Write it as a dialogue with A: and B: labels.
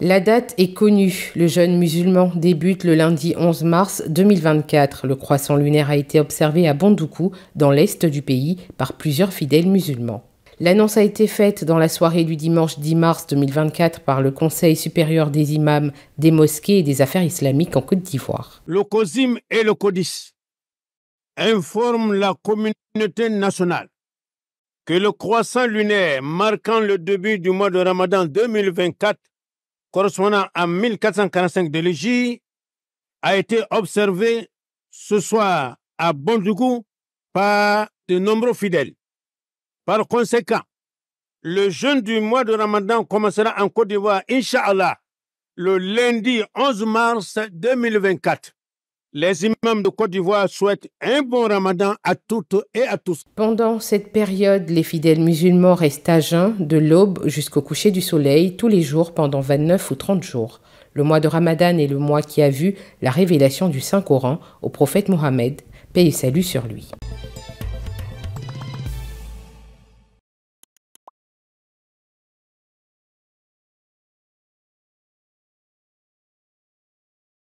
A: La date est connue. Le jeune musulman débute le lundi 11 mars 2024. Le croissant lunaire a été observé à Bondoukou, dans l'est du pays, par plusieurs fidèles musulmans. L'annonce a été faite dans la soirée du dimanche 10 mars 2024 par le Conseil supérieur des imams des mosquées et des affaires islamiques en Côte d'Ivoire.
B: Le COSIM et le CODIS informent la communauté nationale que le croissant lunaire marquant le début du mois de Ramadan 2024 correspondant à 1445 de l'Égypte, a été observé ce soir à Bondougou par de nombreux fidèles. Par conséquent, le jeûne du mois de Ramadan commencera en Côte d'Ivoire, Inch'Allah, le lundi 11 mars 2024. Les imams de Côte d'Ivoire souhaitent un bon ramadan à toutes et à tous. Pendant cette période, les
A: fidèles musulmans restent à jeun de l'aube jusqu'au coucher du soleil tous les jours pendant 29 ou 30 jours. Le mois de ramadan est le mois qui a vu la révélation du Saint-Coran au prophète Mohammed, paix et salut sur lui.